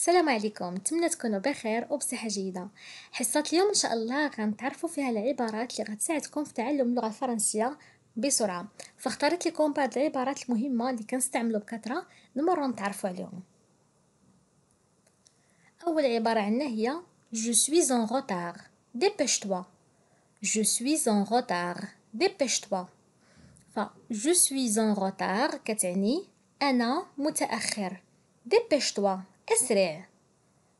السلام عليكم نتمنى تكونوا بخير وبصحه جيده حصه اليوم ان شاء الله غنتعرفوا فيها العبارات اللي غتساعدكم في تعلم اللغه الفرنسيه بسرعه فاختارت لكم بعض العبارات المهمه اللي كنستعملوا بكثره نمروا نتعرفوا عليهم اول عباره عندنا هي جو suis اون روتار ديبيش توا جو suis اون روتار ديبيش توا ف جو suis اون روتار كتعني انا متاخر ديبيش توا Essere.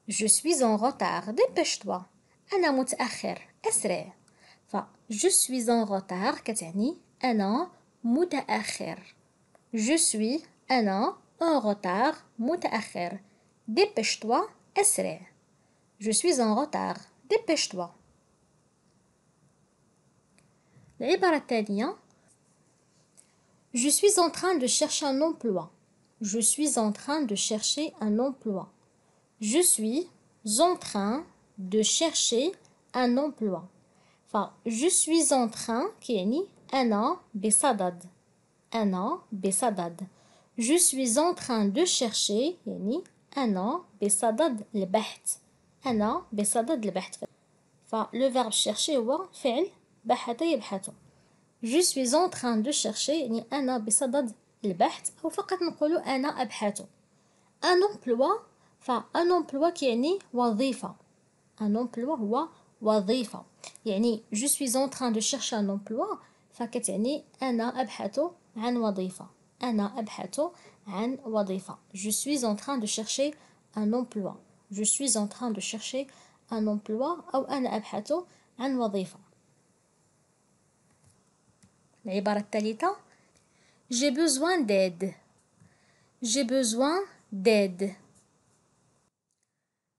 Je suis en retard. Dépêche-toi. Ana متأخر. Essere. Va. je suis en retard Katani. Ana متأخر. Je suis Ana. en retard متأخر. Dépêche-toi. Essere. Je suis en retard. Dépêche-toi. العبارة Je suis en train de chercher un emploi. Je suis en train de chercher un emploi. Je suis en train de chercher un emploi. Enfin, je suis en train, Kéni, Anna Bessadad. Anna Bessadad. Je suis en train de chercher, Kéni, Anna Bessadad le baht. Anna Bessadad le bête. le verbe chercher, wa, fait, bahata Je suis en train de chercher, Anna Besadad. البحث أو فقط نقول أنا أبحث أن أمبلوا فأن أمبلوا كيعني وظيفة أن أمبلوا هو وظيفة يعني جو سوي اون تران دو شيرش أن أمبلوا فكتعني أنا أبحث عن وظيفة أنا أبحث عن وظيفة جو سوي en train دو شيرش أن أمبلوا جو سوي en train دو شيرش أن أمبلوا أو أنا أبحث عن وظيفة العبارة الثالثة J'ai besoin d'aide. J'ai besoin d'aide.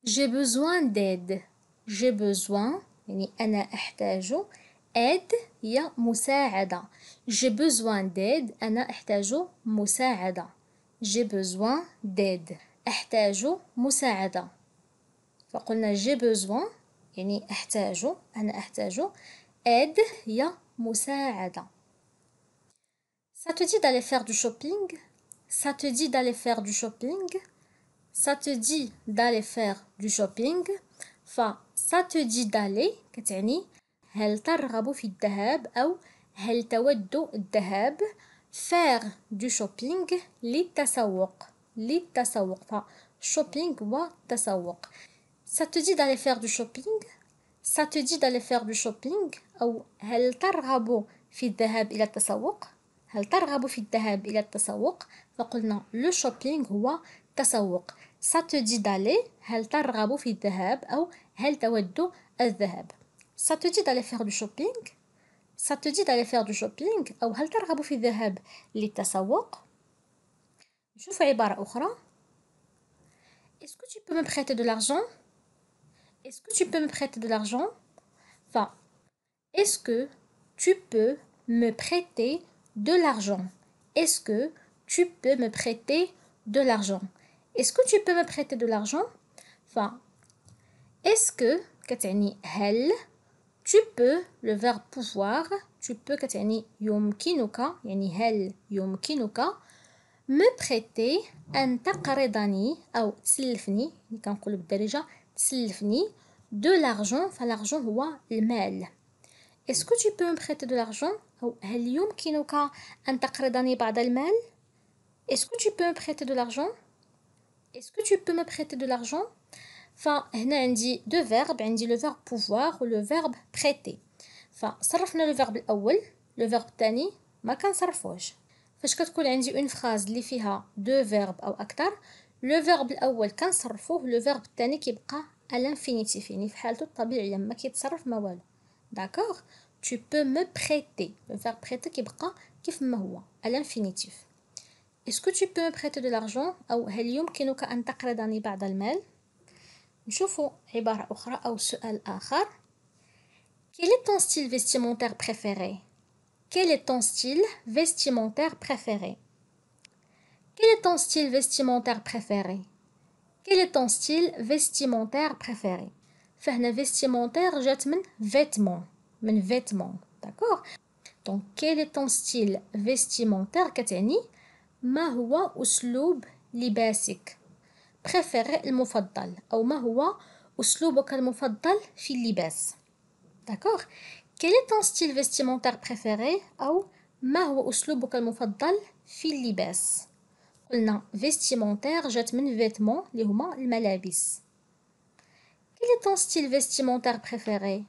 J'ai besoin d'aide. J'ai besoin يعني أنا أحتاج aide هي مساعدة. J'ai besoin d'aide أنا أحتاج مساعدة. J'ai besoin d'aide. أحتاج مساعدة. فقلنا j'ai besoin يعني أحتاج أنا أحتاج aide هي مساعدة. Ça te dit d'aller faire du shopping Ça te dit d'aller faire du shopping Ça te dit d'aller faire du shopping ça te dit d'aller كتعني هل ترغب في الذهاب أو هل تود الذهاب faire du shopping للتسوق للتسوق ف shopping والتسوق ça te dit d'aller faire du shopping ça te dit d'aller faire du shopping أو هل ترغب في الذهاب إلى التسوق هل ترغب في الذهاب إلى التسوق؟ فقلنا لو شوبينغ هو تسوق ساتودي دالي هل ترغب في الذهاب أو هل تود الذهاب؟ ساتودي دالي فيغ دو شوبينغ؟ ساتودي دالي فيغ دو شوبينغ؟ أو هل ترغب في الذهاب للتسوق؟ نشوف عبارة أخرى Est-ce que tu peux me prêter de l'argent? Est-ce que tu peux me prêter de l'argent? Enfin, tu peux me prêter de l'argent. Est-ce que tu peux me prêter de l'argent Est-ce que tu peux me prêter de l'argent Enfin, est-ce que كتعني elle », tu peux le verbe pouvoir tu peux كتعني يمكنك يعني هل يمكنك me prêter un « تقرضني أو تسلفني يعني كنقول بالدارجة تسلفني de l'argent l'argent هو المال Est-ce que tu peux me prêter de l'argent أو هل يمكنك أن تقرضني بعض المال؟ Est-ce que tu peux me prêter de l'argent? Est-ce que tu peux me prêter de l'argent? فهنا عندي دو فيرب عندي لو فيرب بوفوار ولو فيرب بريتي فصرفنا لو فيرب الاول لو فيرب الثاني ما كنصرفوش فاش كتكون عندي اون فراز اللي فيها دو فيرب او اكثر لو فيرب الاول كنصرفوه لو فيرب الثاني كيبقى الانفينيتيف يعني في حالته الطبيعيه ما كيتصرف ما والو داكوغ tu peux me prêter. Le verbe prêter qui à l'infinitif. Est-ce que tu peux me prêter de l'argent Ou هل يمكنك ان تقرضني بعض المال نشوفوا عباره اخرى او سؤال اخر Quel est ton style vestimentaire préféré Quel est ton style vestimentaire préféré Quel est ton style vestimentaire préféré Quel est ton style vestimentaire préféré فهنا vestimentaire جات من vêtements من vêtements d'accord donc quel est ton style vestimentaire كتعني ما هو أسلوب لباسك préféré المفضل أو ما هو أسلوبك المفضل في اللباس d'accord quel est ton style vestimentaire préféré أو ما هو أسلوبك المفضل في اللباس قلنا vestimentaire جات من vêtements اللي هما الملابس quel est ton style vestimentaire préféré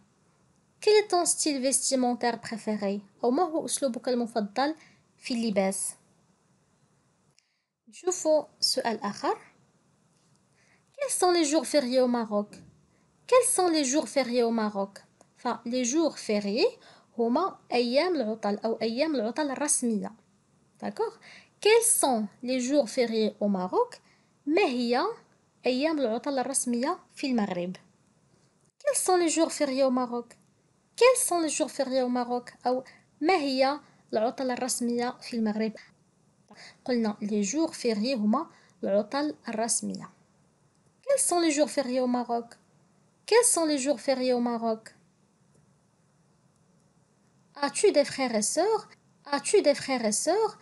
quel est ton style vestimentaire préféré ou وما هو أسلوبك المفضل في اللباس نشوفوا سؤال آخر quels sont les jours fériés au Maroc quels sont les jours fériés au Maroc Enfin, les jours fériés هما أيام العطل أو أيام العطل Rasmiya. d'accord quels sont les jours fériés au Maroc ما هي أيام العطل الرسمية في المغرب quels sont les jours fériés au Maroc كيل سون لي جور فيغيي او ماروك او ما هي العطل الرسميه في المغرب قلنا لي جور فيغيي هما العطل الرسميه كيل سون لي جور فيغيي او ماروك كيل سون لي جور فيغيي او ماروك as-tu des frères et sœurs as-tu des frères et sœurs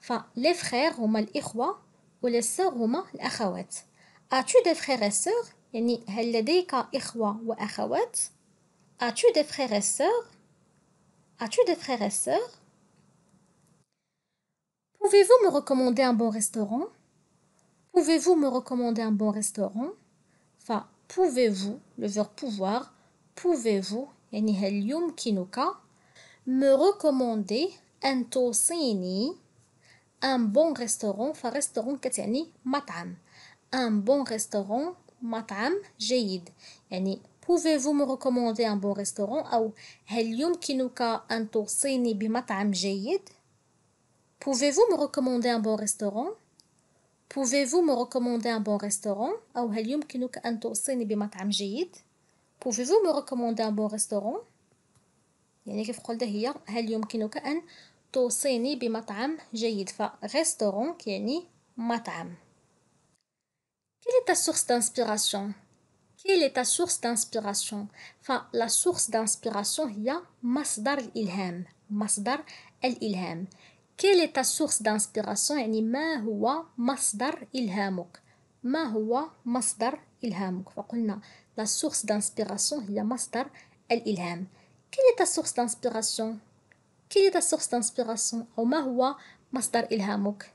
فلي فخير هما الاخوه ولي سور هما الاخوات as-tu des frères et sœurs يعني هل لديك اخوه واخوات As-tu des frères et sœurs As-tu des frères et sœurs Pouvez-vous me recommander un bon restaurant Pouvez-vous me recommander un bon restaurant Enfin, pouvez-vous, le verbe pouvoir, pouvez-vous, يعني هل me recommander un توصيني un bon restaurant restaurant كتعني مطعم un bon restaurant matam جيد pouvez-vous me recommander un bon restaurant ou هل يمكنك أن توصيني بمطعم جيد pouvez-vous me recommander un bon restaurant pouvez-vous me recommander un bon restaurant ou هل يمكنك أن توصيني بمطعم جيد pouvez-vous me recommander un bon restaurant يعني كيف قلت هي هل يمكنك أن توصيني بمطعم جيد ف restaurant يعني مطعم Quelle est ta source d'inspiration كي لي تا سورس ف لا سورس دانسبيراسيون هي مصدر الالهام مصدر الالهام كي لي تا سورس دانسبيراسيون يعني ما هو مصدر الهامك ما هو مصدر الهامك فقلنا لا سورس دانسبيراسيون هي مصدر الالهام كي لي تا سورس دانسبيراسيون كي لي تا سورس دانسبيراسيون او ما هو مصدر الهامك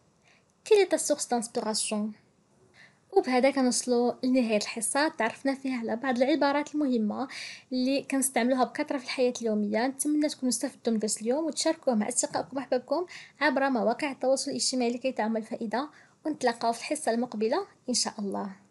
كي لي تا سورس دانسبيراسيون وبهذا كنوصلوا لنهاية الحصة تعرفنا فيها على بعض العبارات المهمة اللي كنستعملوها بكثرة في الحياة اليومية نتمنى تكونوا استفدتم من درس اليوم وتشاركوه مع أصدقائكم وأحبابكم عبر مواقع التواصل الاجتماعي لكي تعمل فائدة ونتلاقاو في الحصة المقبلة إن شاء الله